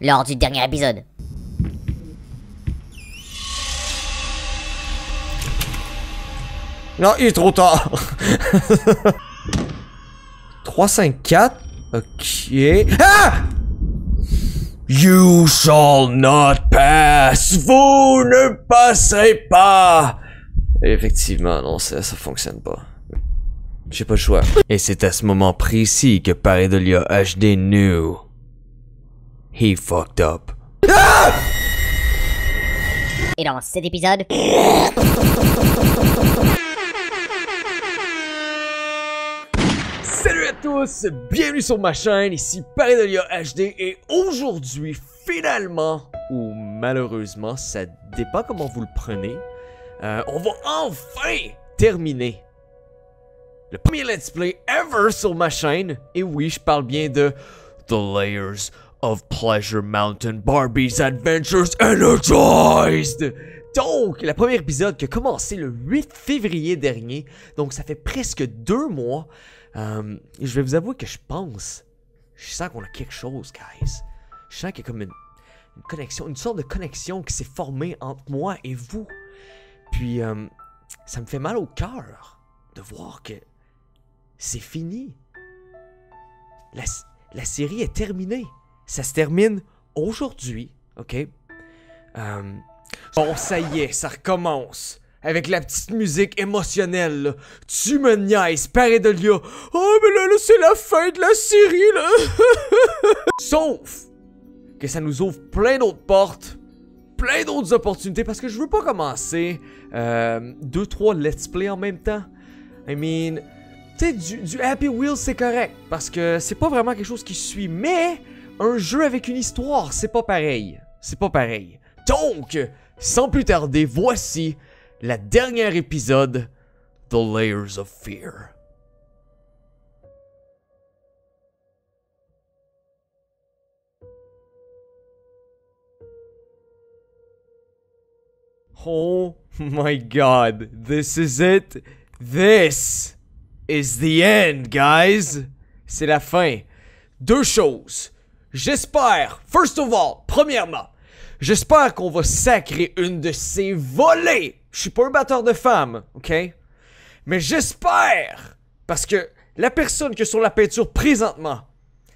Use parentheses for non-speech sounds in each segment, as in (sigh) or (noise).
lors du dernier épisode. Non, il est trop tard. 3, 5, 4. Ok. Ah! You shall not pass. Vous ne passerez pas. effectivement, non, ça, ça fonctionne pas. J'ai pas le choix. Et c'est à ce moment précis que de l'IA HD New He fucked up. Et dans cet épisode... Salut à tous, bienvenue sur ma chaîne, ici Lyon HD et aujourd'hui, finalement, ou malheureusement, ça dépend comment vous le prenez, euh, on va enfin terminer le premier let's play ever sur ma chaîne. Et oui, je parle bien de The Layers of Pleasure Mountain Barbie's Adventures Energized. Donc, le premier épisode qui a commencé le 8 février dernier, donc ça fait presque deux mois. Euh, je vais vous avouer que je pense, je sens qu'on a quelque chose, guys. Je sens qu'il y a comme une, connexion, une sorte de connexion qui s'est formée entre moi et vous. Puis, euh, ça me fait mal au cœur de voir que c'est fini. La, la série est terminée. Ça se termine aujourd'hui, OK? Bon, euh, oh, ça y est, ça recommence. Avec la petite musique émotionnelle, là. Tu me niaises, pareil de Lia. Oh, mais là, c'est la fin de la série, là. (laughs) Sauf que ça nous ouvre plein d'autres portes, plein d'autres opportunités, parce que je veux pas commencer euh, deux, trois let's play en même temps. I mean, tu sais, du, du Happy Wheels, c'est correct, parce que c'est pas vraiment quelque chose qui suit, mais un jeu avec une histoire, c'est pas pareil. C'est pas pareil. Donc, sans plus tarder, voici la dernière épisode The Layers of Fear. Oh my god, this is it. This is the end, guys. C'est la fin. Deux choses. J'espère, first of all, premièrement, j'espère qu'on va sacrer une de ces volées. Je suis pas un batteur de femmes, ok? Mais j'espère, parce que la personne qui est sur la peinture présentement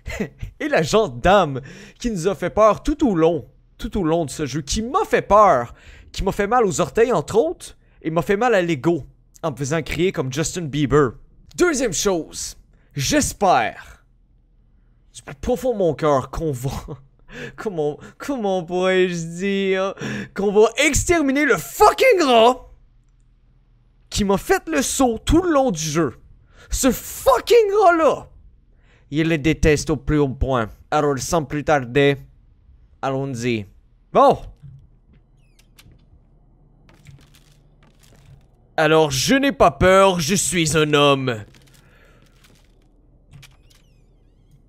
(laughs) et la dame qui nous a fait peur tout au long, tout au long de ce jeu, qui m'a fait peur, qui m'a fait mal aux orteils entre autres, et m'a fait mal à l'ego en me faisant crier comme Justin Bieber. Deuxième chose, j'espère je plus profond mon cœur qu'on va. (laughs) comment comment pourrais-je dire qu'on va exterminer le fucking rat qui m'a fait le saut tout le long du jeu. Ce fucking rat-là! Il le déteste au plus haut point. Alors, sans plus tarder, allons-y. Bon! Alors, je n'ai pas peur, je suis un homme.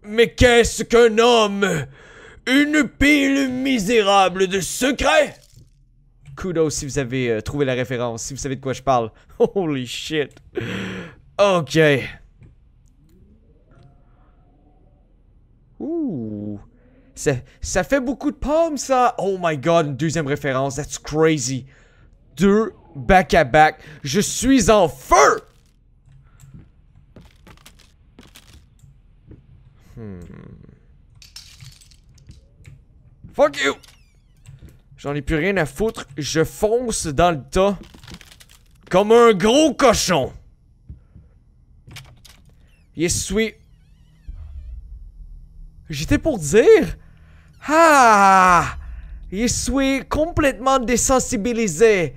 Mais qu'est-ce qu'un homme Une pile misérable de secrets Kudos si vous avez euh, trouvé la référence, si vous savez de quoi je parle. (laughs) Holy shit. Ok. Ouh. Ça, ça fait beaucoup de pommes, ça. Oh my god, une deuxième référence. That's crazy. Deux back à -back. Je suis en feu! Hmm. Fuck you! J'en ai plus rien à foutre. Je fonce dans le tas. Comme un gros cochon. Yes, sweet. J'étais pour dire. Ah! Yes suis complètement désensibilisé.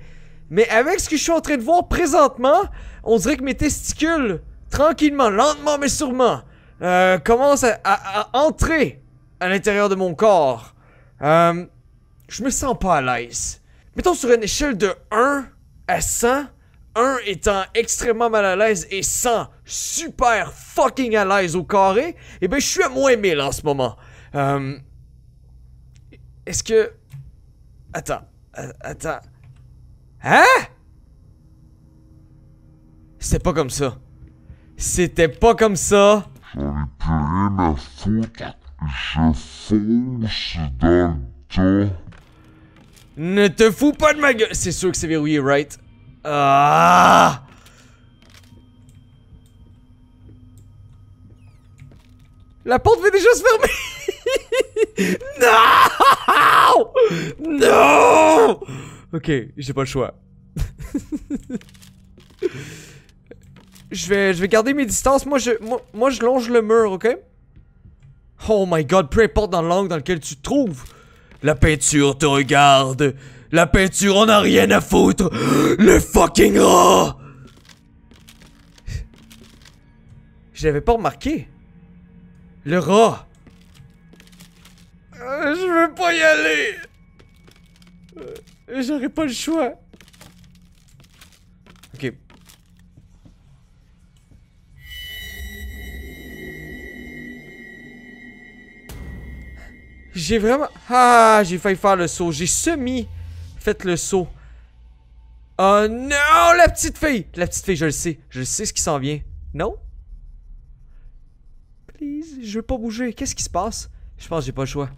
Mais avec ce que je suis en train de voir présentement, on dirait que mes testicules, tranquillement, lentement mais sûrement, euh, commence à, entrer à l'intérieur de mon corps. Euh, je me sens pas à l'aise. Mettons sur une échelle de 1 à 100, 1 étant extrêmement mal à l'aise et 100 super fucking à l'aise au carré, Et eh ben je suis à moins 1000 en ce moment. Euh, Est-ce que... Attends, euh, attends... Hein? C'était pas comme ça. C'était pas comme ça. J'en ai plus rien à foutre, je fonce dans le Ne te fous pas de ma gueule C'est sûr que c'est verrouillé, right? Ah La porte va déjà se fermer (laughs) Non Non Ok, j'ai pas le choix. (laughs) Je vais, je vais garder mes distances. Moi je, moi, moi, je longe le mur, ok? Oh my god, peu importe dans l'angle dans lequel tu te trouves. La peinture te regarde. La peinture on a rien à foutre. Le fucking rat! Je pas remarqué. Le rat. Euh, je veux pas y aller. Euh, j'aurais pas le choix. J'ai vraiment... Ah, j'ai failli faire le saut. J'ai semi fait le saut. Oh non, la petite fille! La petite fille, je le sais. Je sais ce qui s'en vient. Non? Please, je veux pas bouger. Qu'est-ce qui se passe? Je pense que j'ai pas le choix.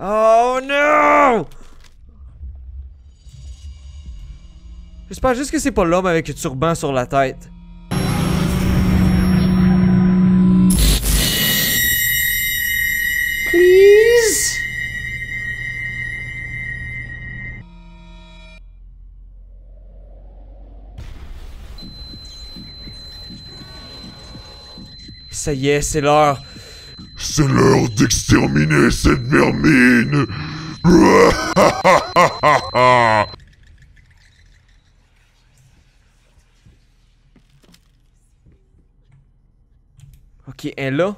Oh non! J'espère juste que c'est pas l'homme avec le turban sur la tête. ça y est, c'est l'heure. C'est l'heure d'exterminer cette vermine. (laughs) ok, et là.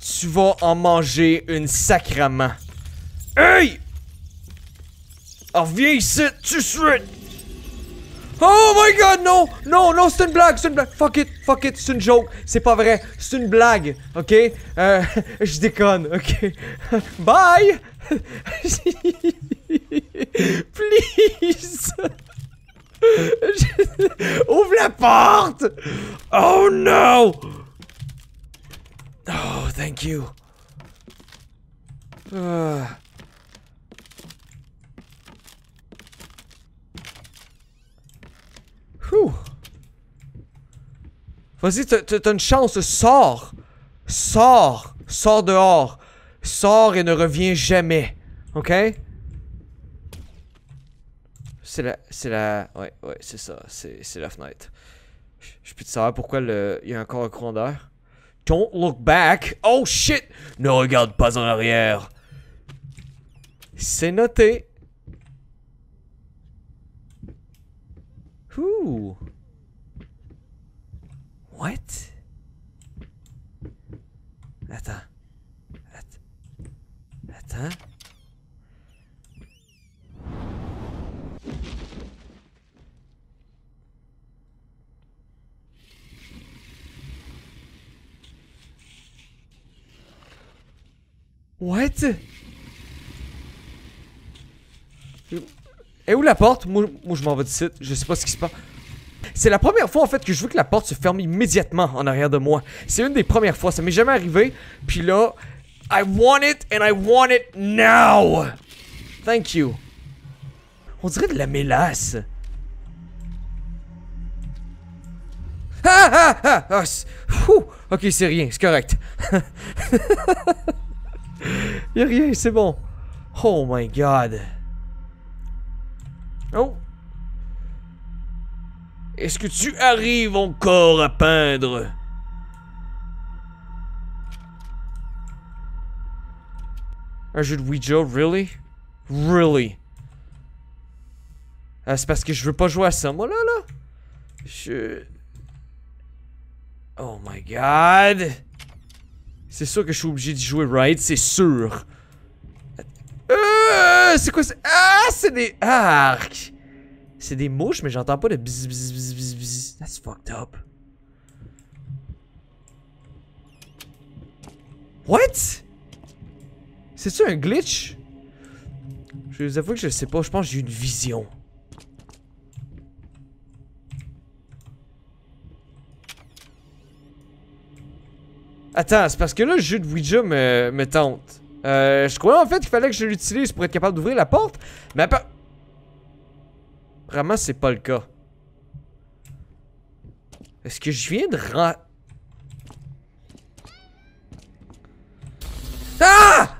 Tu vas en manger une sacrament. Hey! Alors viens ici, tu suite! Oh my god, non! Non, non, c'est une blague, c'est une blague. Fuck it, fuck it, c'est une joke. C'est pas vrai, c'est une blague, ok? Euh, (laughs) je déconne, ok? (laughs) Bye! (laughs) Please! Ouvre la porte! Oh no! Oh, thank you. Uh. Vas-y, t'as une chance, sors! Sors! Sors dehors! Sors et ne reviens jamais! Ok? C'est la... C'est la... Ouais, ouais, c'est ça. C'est la fenêtre. Je peux te savoir pourquoi il y a encore un courant Don't look back! Oh shit! Ne regarde pas en arrière! C'est noté! Who? What? Это... Это... What? Et où la porte Moi, moi je m'en vais d'ici. Je sais pas ce qui se passe. C'est la première fois en fait que je veux que la porte se ferme immédiatement en arrière de moi. C'est une des premières fois, ça m'est jamais arrivé. Puis là, I want it and I want it now. Thank you. On dirait de la mélasse. Ah ah ah! ah, ah, ah ok, c'est rien, c'est correct. (laughs) a rien, c'est bon. Oh my god. Oh! Est-ce que tu arrives encore à peindre? Un jeu de Ouija, really? Really? Ah, c'est parce que je veux pas jouer à ça, moi, là, là? Je... Oh my god! C'est sûr que je suis obligé de jouer right, c'est sûr. Euh, c'est quoi ça Ah, c'est des arcs. C'est des mouches, mais j'entends pas de bzz, bzz, bzz, That's fucked up. What? C'est-tu un glitch? Je vous avouer que je sais pas, je pense que j'ai une vision. Attends, c'est parce que là, le jeu de Ouija me tente. Euh, je croyais en fait qu'il fallait que je l'utilise pour être capable d'ouvrir la porte, mais pas. Vraiment, c'est pas le cas. Est-ce que je viens de Ah!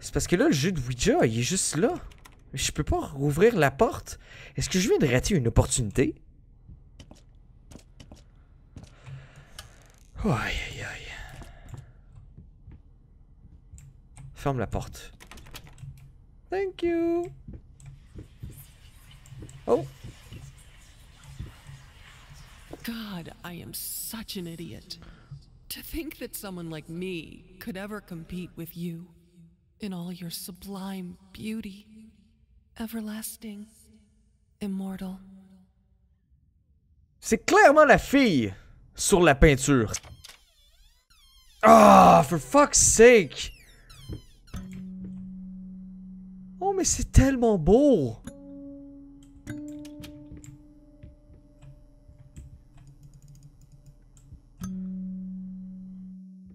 C'est parce que là, le jeu de Ouija, il est juste là. Je peux pas rouvrir la porte. Est-ce que je viens de rater une opportunité? Oh, aïe, aïe, Ferme la porte. Thank you. Oh. God, I am such an idiot. To think that someone like me could ever compete with you in all your sublime beauty, everlasting, immortal. C'est clairement la fille sur la peinture. Ah, for fuck's sake! c'est tellement beau!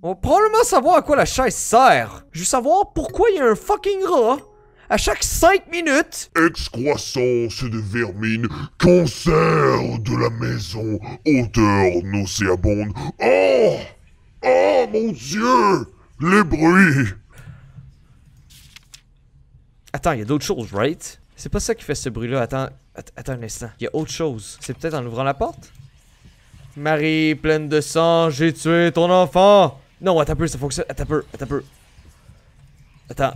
On va probablement savoir à quoi la chaise sert. Je veux savoir pourquoi il y a un fucking rat à chaque 5 minutes. Excroissance de vermine, cancer de la maison, odeur nauséabonde. Oh! Oh mon dieu! Les bruits! Attends, il y a d'autres choses, right? C'est pas ça qui fait ce bruit-là. Attends, attends un instant. Il y a autre chose. C'est peut-être en ouvrant la porte? Marie, pleine de sang, j'ai tué ton enfant! Non, attends un peu, ça fonctionne. Attends un peu, attends un peu. Attends.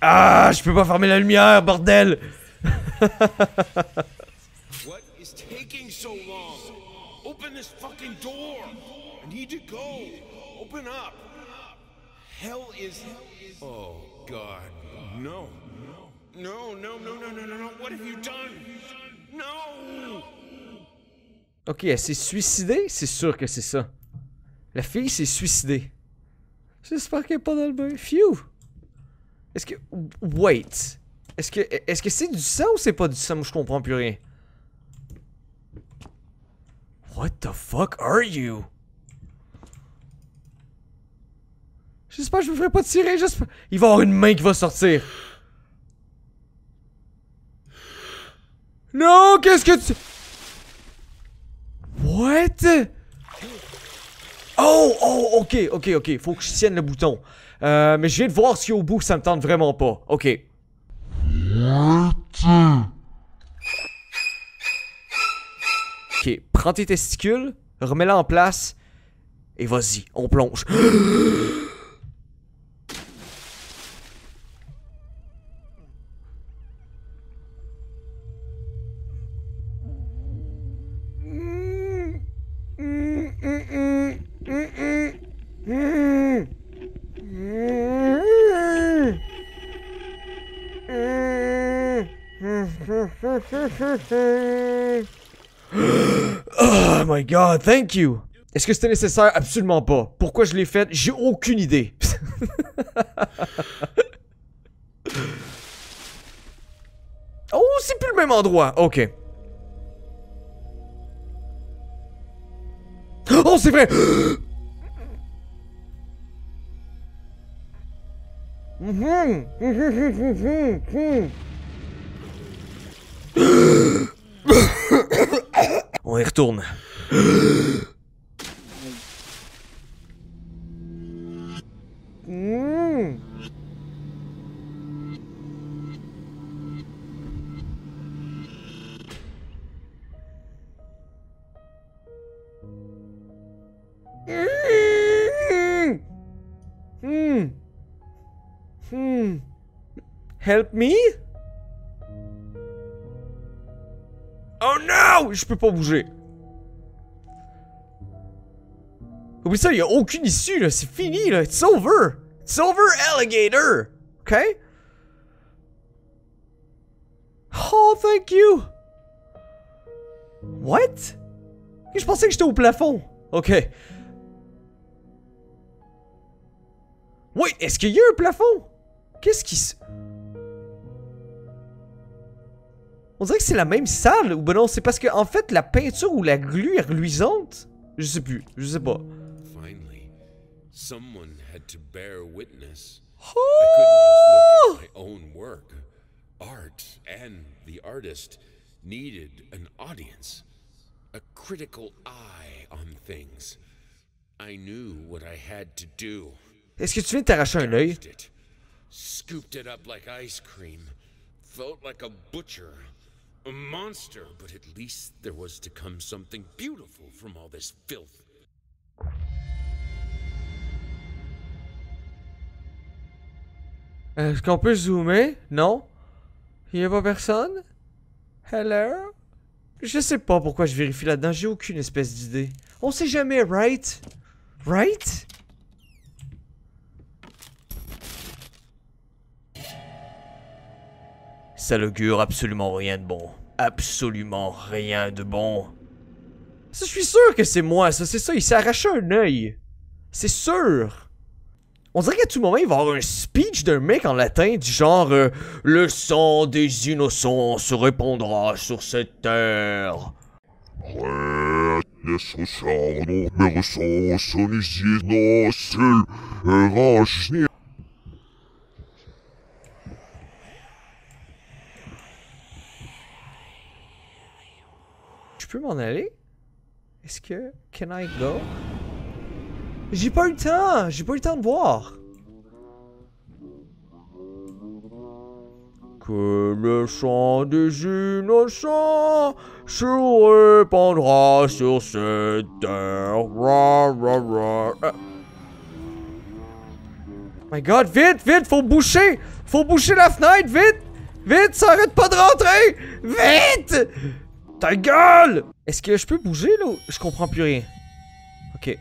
Ah, je peux pas fermer la lumière, bordel! (laughs) What is taking so long? Open this fucking door! I need to go! Open up! Hell is. Oh, God, no. No, no, no, no, no, no, no. What have you done? No! Ok, elle s'est suicidée? C'est sûr que c'est ça. La fille s'est suicidée. J'espère qu'elle n'est pas dans le bain. Phew! Est-ce que. Wait! Est-ce que est-ce que c'est du sang ou c'est pas du sang? Moi, je comprends plus rien. What the fuck are you? J'espère que je vous ferai pas tirer, j'espère. Il va y avoir une main qui va sortir. Non, qu'est-ce que tu... What? Oh, oh, ok, ok, ok. Faut que je tienne le bouton. Euh, mais je viens de voir si au bout ça me tente vraiment pas. Ok. What? Ok, prends tes testicules, remets-la en place et vas-y, on plonge. (gasps) oh my god, thank you! Est-ce que c'était nécessaire? Absolument pas. Pourquoi je l'ai fait? J'ai aucune idée. (laughs) oh, c'est plus le même endroit. Ok. Oh, c'est vrai! (gasps) Mhm. (laughs) Um retorna. Hum. Mm. Hum. Mm. Hum. Mm. Help me? Oh non Je peux pas bouger. Oublie ça, il y a aucune issue là, c'est fini là, it's over. It's over alligator. OK Oh, thank you. What Je pensais que j'étais au plafond. OK. Wait, est-ce qu'il y a un plafond Qu'est-ce qui se... On dirait que c'est la même salle, ou ben non, c'est parce que en fait la peinture ou la glu est reluisante. Je sais plus, je sais pas. Finally, someone had to bear witness. Oh! I couldn't just look at my own work. Art and the artist needed an audience, a critical eye on things. I knew what I had to do. Est-ce que tu viens de t'arracher un œil? Scooped it up like ice cream. Felt like a butcher monster, Est-ce qu'on peut zoomer? Non? Il a pas personne? Hello? Je sais pas pourquoi je vérifie là-dedans, j'ai aucune espèce d'idée. On sait jamais, right? Right? Ça l'augure absolument rien de bon. Absolument rien de bon. Je suis sûr que c'est moi, ça, c'est ça, il s'est arraché un œil. C'est sûr. On dirait qu'à tout moment, il va y avoir un speech d'un mec en latin du genre euh, Le son des innocents se répondra sur cette terre. je peux m'en aller? Est-ce que... Can I go? J'ai pas eu le temps! J'ai pas eu le temps de voir! Que le sang des innocents se répandra sur cette terre. Ra, ah. My god, vite, vite, faut boucher! Faut boucher la fenêtre, vite! Vite, ça arrête pas de rentrer! Vite! Ta gueule Est-ce que je peux bouger là Je comprends plus rien. Ok.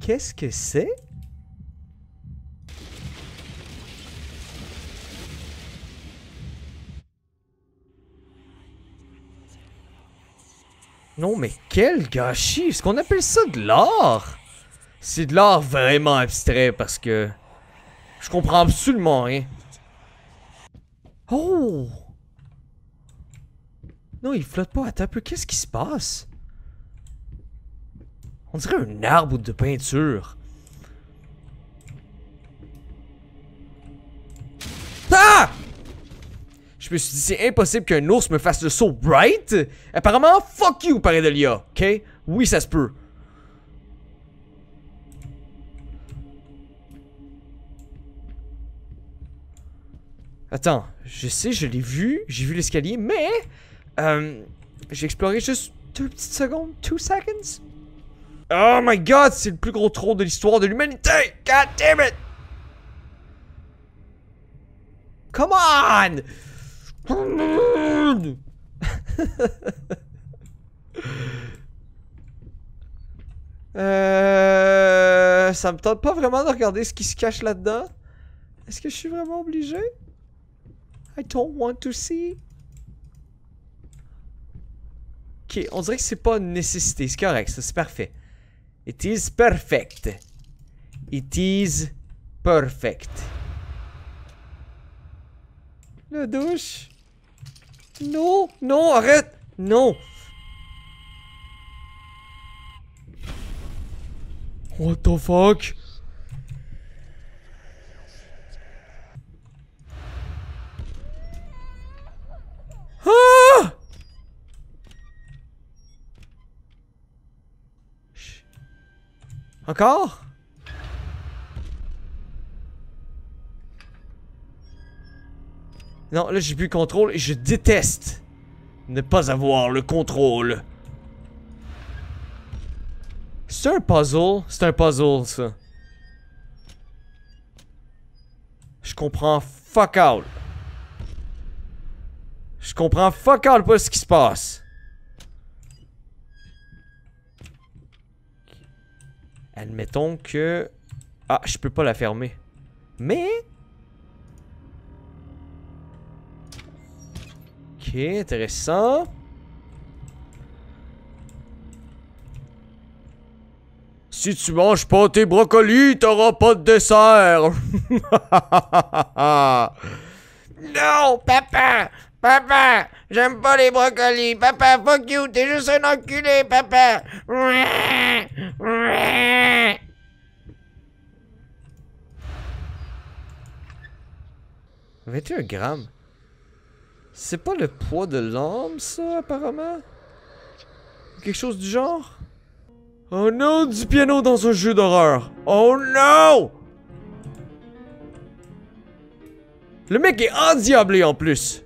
Qu'est-ce que c'est Non mais quel gâchis Est-ce qu'on appelle ça de l'art C'est de l'art vraiment abstrait parce que... Je comprends absolument rien. Oh! Non, il flotte pas. Attends un peu, qu'est-ce qui se passe? On dirait un arbre de peinture. Ah! Je me suis dit, c'est impossible qu'un ours me fasse le saut right? Apparemment, fuck you, pareil de Lia, ok? Oui, ça se peut. Attends, je sais, je l'ai vu, j'ai vu l'escalier, mais... Euh, j'ai exploré juste deux petites secondes, two seconds. Oh my god, c'est le plus gros trou de l'histoire de l'humanité! God damn it! Come on! (laughs) euh, ça me tente pas vraiment de regarder ce qui se cache là-dedans. Est-ce que je suis vraiment obligé? I don't want to see. Ok, on dirait que c'est pas une nécessité. C'est correct, c'est parfait. It is perfect. It is perfect. La douche. Non, non, arrête. Non. What the fuck? Encore Non, là j'ai plus le contrôle et je déteste ne pas avoir le contrôle. C'est un puzzle, c'est un puzzle ça. Je comprends fuck out. Je comprends fuck out pas ce qui se passe. Admettons que... Ah, je peux pas la fermer. Mais... Ok, intéressant. Si tu manges pas tes brocolis, t'auras pas de dessert. (laughs) non, papa! Papa, j'aime pas les brocolis. Papa, fuck you, t'es juste un enculé, papa. « 21 grammes. C'est pas le poids de l'homme, ça, apparemment? Quelque chose du genre? Oh non, du piano dans un jeu d'horreur! Oh non! Le mec est endiablé en plus!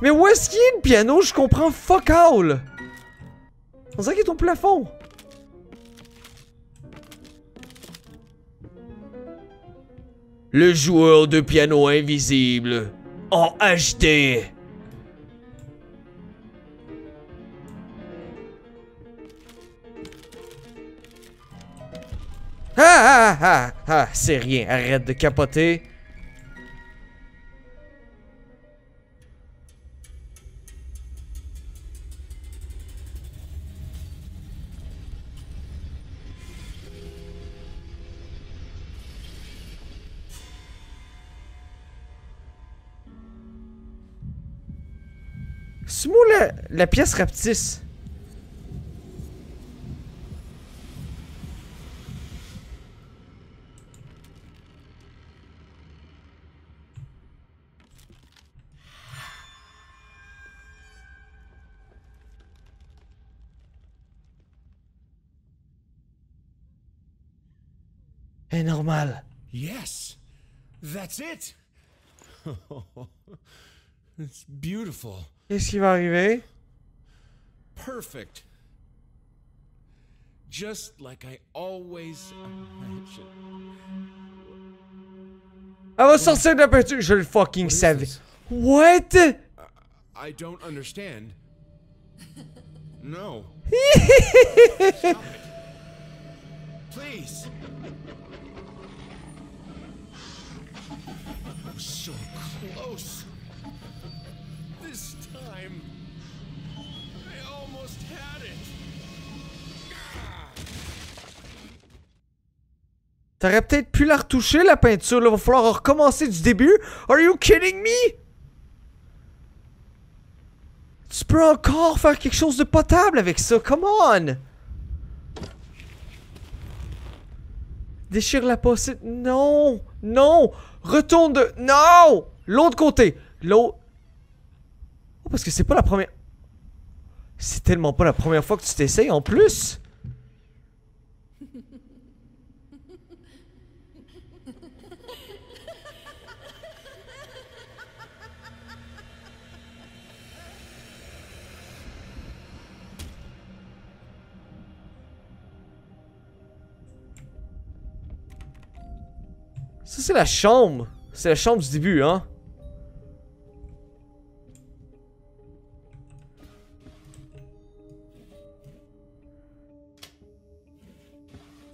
Mais où est-ce qu'il a le piano? Je comprends fuck all! On dirait qu'il est ton plafond! Le joueur de piano invisible en HD. Ah, ah ah ah ah, c'est rien, arrête de capoter. C'est moi la, la pièce rapetisse. Normal. Yes, that's it. (laughs) It's beautiful. Qu'est-ce qui va arriver? Perfect. Just like I always imagine. Elle va sortir de la peinture. Je le fucking savais. What? I don't understand. (laughs) No. (laughs) Stop it. Please. so close. T'aurais peut-être pu la retoucher, la peinture. Là, va falloir recommencer du début. Are you kidding me? Tu peux encore faire quelque chose de potable avec ça. Come on! Déchire la possède. Non! Non! Retourne de... Non! L'autre côté. L'autre... Oh, parce que c'est pas la première... C'est tellement pas la première fois que tu t'essayes en plus. c'est la chambre. C'est la chambre du début, hein.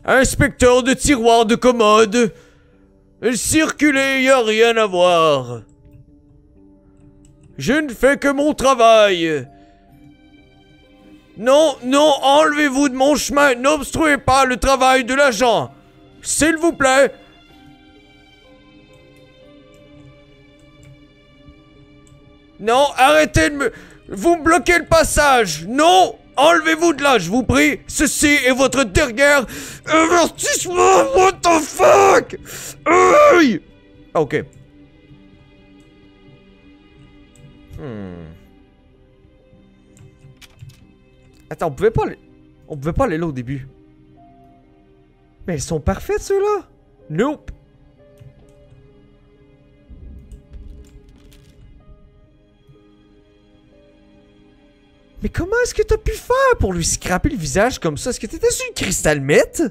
Inspecteur de tiroir de commode. Circulez, y a rien à voir. Je ne fais que mon travail. Non, non, enlevez-vous de mon chemin, n'obstruez pas le travail de l'agent. S'il vous plaît, Non, arrêtez de me... Vous me bloquez le passage Non Enlevez-vous de là, je vous prie Ceci est votre dernière... avertissement What the fuck Aïe ah, Ok. Hmm. Attends, on pouvait pas On pouvait pas aller là au début. Mais elles sont parfaites, ceux-là Nope Mais comment est-ce que t'as pu faire pour lui scraper le visage comme ça? Est-ce que t'étais sur une cristal mythe?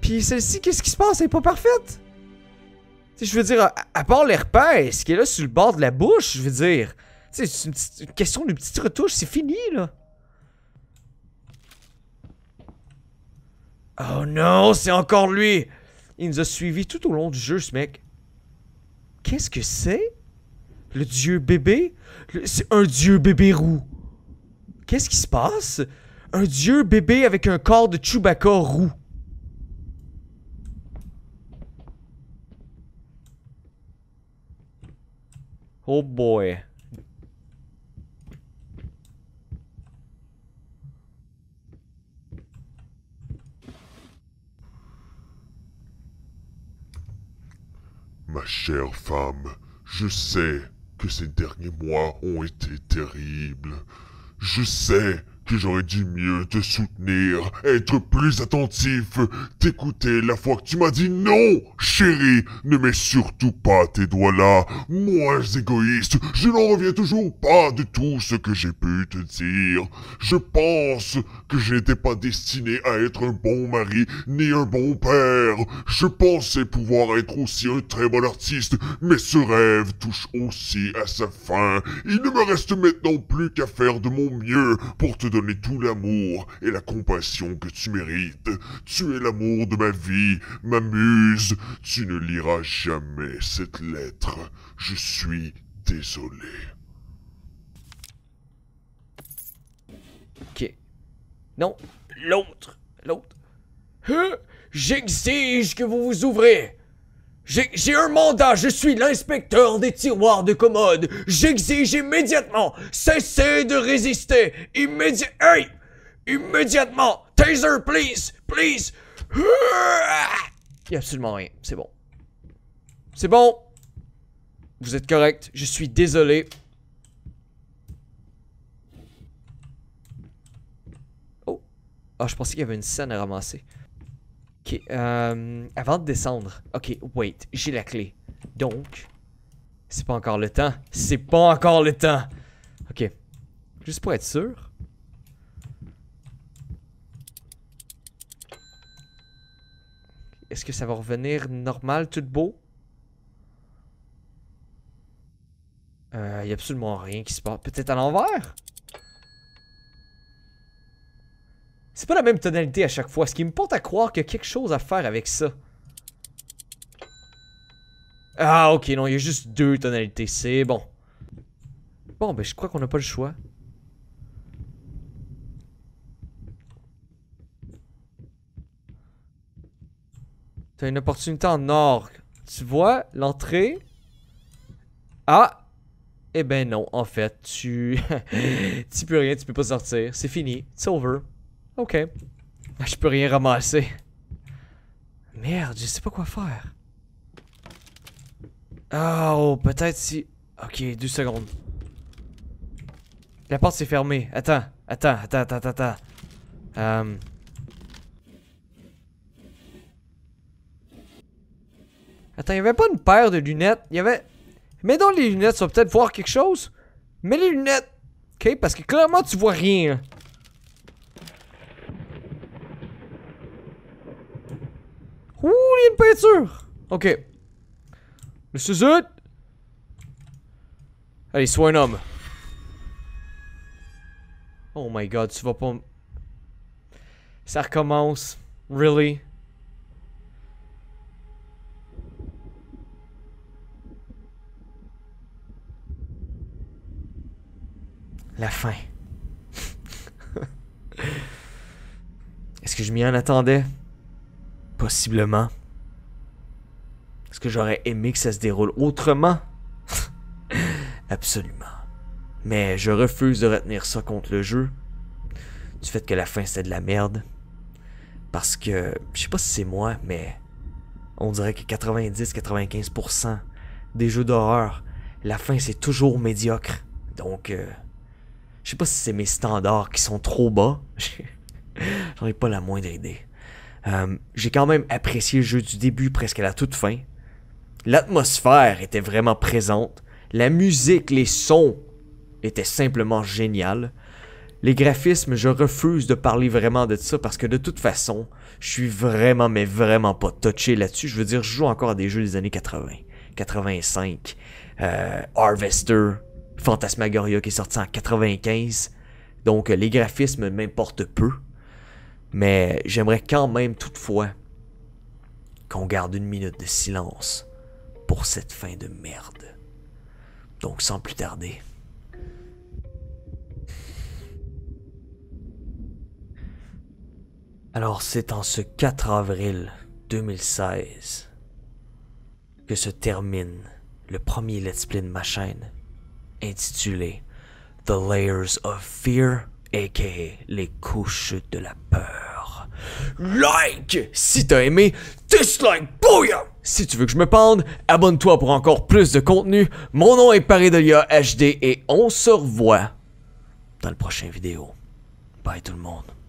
Puis celle-ci, qu'est-ce qui se passe? Elle est pas parfaite? Si je veux dire, à, part les repères, ce qui est là sur le bord de la bouche, je veux dire. C'est une, une, question d'une petite retouche, c'est fini là. Oh non, c'est encore lui! Il nous a suivis tout au long du jeu, ce mec. Qu'est-ce que c'est? Le dieu bébé? C'est un dieu bébé roux. Qu'est-ce qui se passe? Un dieu bébé avec un corps de Chewbacca roux. Oh boy. Ma chère femme, je sais, que ces derniers mois ont été terribles. Je sais que j'aurais dû mieux te soutenir, être plus attentif, t'écouter la fois que tu m'as dit non, chérie, ne mets surtout pas tes doigts là, moins égoïste, je n'en reviens toujours pas de tout ce que j'ai pu te dire. Je pense que je n'étais pas destiné à être un bon mari ni un bon père. Je pensais pouvoir être aussi un très bon artiste, mais ce rêve touche aussi à sa fin. Il ne me reste maintenant plus qu'à faire de mon mieux pour te donner donner tout l'amour et la compassion que tu mérites. Tu es l'amour de ma vie, ma muse. Tu ne liras jamais cette lettre. Je suis désolé. Ok. Non, l'autre, l'autre. Hein? J'exige que vous vous ouvrez. J'ai un mandat, je suis l'inspecteur des tiroirs de commode. J'exige immédiatement. Cessez de résister. Immédiat... Hey! Immédiatement. Taser, please. Please. Il n'y a absolument rien. C'est bon. C'est bon. Vous êtes correct. Je suis désolé. Oh. Ah, je pensais qu'il y avait une scène à ramasser. Ok, euh, avant de descendre. Ok, wait, j'ai la clé. Donc, c'est pas encore le temps. C'est pas encore le temps. Ok, juste pour être sûr. Est-ce que ça va revenir normal, tout beau? Il euh, y a absolument rien qui se passe. Peut-être à l'envers? C'est pas la même tonalité à chaque fois, ce qui me porte à croire qu'il y a quelque chose à faire avec ça. Ah, ok, non, il y a juste deux tonalités, c'est bon. Bon, ben je crois qu'on n'a pas le choix. T'as une opportunité en or. Tu vois l'entrée. Ah! Eh ben non, en fait, tu... (laughs) tu peux rien, tu peux pas sortir. C'est fini. It's over. Ok. Je peux rien ramasser. Merde, je sais pas quoi faire. Ah, oh, peut-être si... Ok, deux secondes. La porte s'est fermée. Attends, attends, attends, attends, attends. Euh... Attends, il y avait pas une paire de lunettes. Il y avait... Mets donc les lunettes, ça va peut-être voir quelque chose. Mets les lunettes. Ok, parce que clairement, tu vois rien. Une peinture. Ok. Le Zut! Allez, sois un homme. Oh my god, tu vas pas... Ça recommence. Really? La fin. (laughs) Est-ce que je m'y en attendais? Possiblement que j'aurais aimé que ça se déroule autrement? (laughs) Absolument. Mais je refuse de retenir ça contre le jeu. Du fait que la fin c'était de la merde. Parce que, je sais pas si c'est moi, mais on dirait que 90-95% des jeux d'horreur, la fin c'est toujours médiocre. Donc, euh, je sais pas si c'est mes standards qui sont trop bas. (laughs) J'en ai pas la moindre idée. Euh, j'ai quand même apprécié le jeu du début presque à la toute fin, L'atmosphère était vraiment présente, la musique, les sons étaient simplement géniales. Les graphismes, je refuse de parler vraiment de ça parce que de toute façon, je suis vraiment mais vraiment pas touché là-dessus. Je veux dire, je joue encore à des jeux des années 80, 85, euh, Harvester, Fantasmagoria qui est sorti en 95. Donc les graphismes m'importent peu. Mais j'aimerais quand même toutefois qu'on garde une minute de silence pour cette fin de merde. Donc sans plus tarder. Alors c'est en ce 4 avril 2016 que se termine le premier let's play de ma chaîne intitulé The Layers of Fear, aka les couches de la peur. Like si t'as aimé, dislike, bouillant. Si tu veux que je me pende, abonne-toi pour encore plus de contenu. Mon nom est Delia HD et on se revoit dans le prochain vidéo. Bye tout le monde.